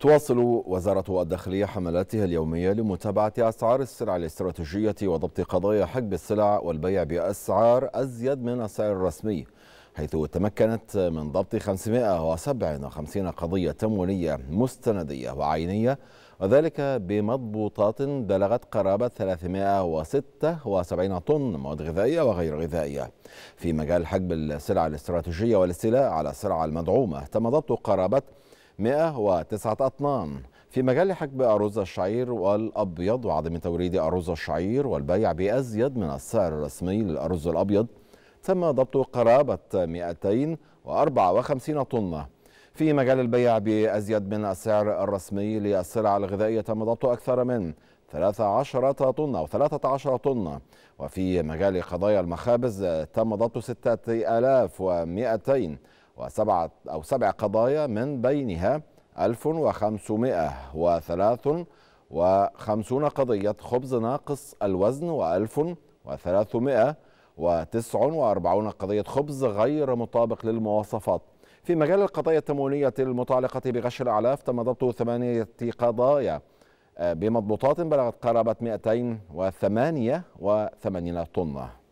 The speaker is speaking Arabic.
تواصل وزارة الداخلية حملاتها اليومية لمتابعة أسعار السلع الاستراتيجية وضبط قضايا حجب السلع والبيع بأسعار أزيد من السعر الرسمي حيث تمكنت من ضبط 557 قضية تمويلية مستندية وعينية وذلك بمضبوطات بلغت قرابة 376 طن مواد غذائية وغير غذائية في مجال حجب السلع الاستراتيجية والاستيلاء على السلع المدعومة تم ضبط قرابة 109 أطنان في مجال حجب أرز الشعير والأبيض وعدم توريد أرز الشعير والبيع بأزيد من السعر الرسمي للأرز الأبيض تم ضبط قرابة 254 طنة في مجال البيع بأزيد من السعر الرسمي للسلع الغذائية تم ضبط أكثر من 13 طن أو 13 طن وفي مجال قضايا المخابز تم ضبط 6200 وسبعة أو سبع قضايا من بينها 1553 قضية خبز ناقص الوزن و1349 قضية خبز غير مطابق للمواصفات في مجال القضايا التموينية المتعلقة بغش الأعلاف تم ضبط ثمانية قضايا آه، بمضبوطات بلغت قرابة 288 طنة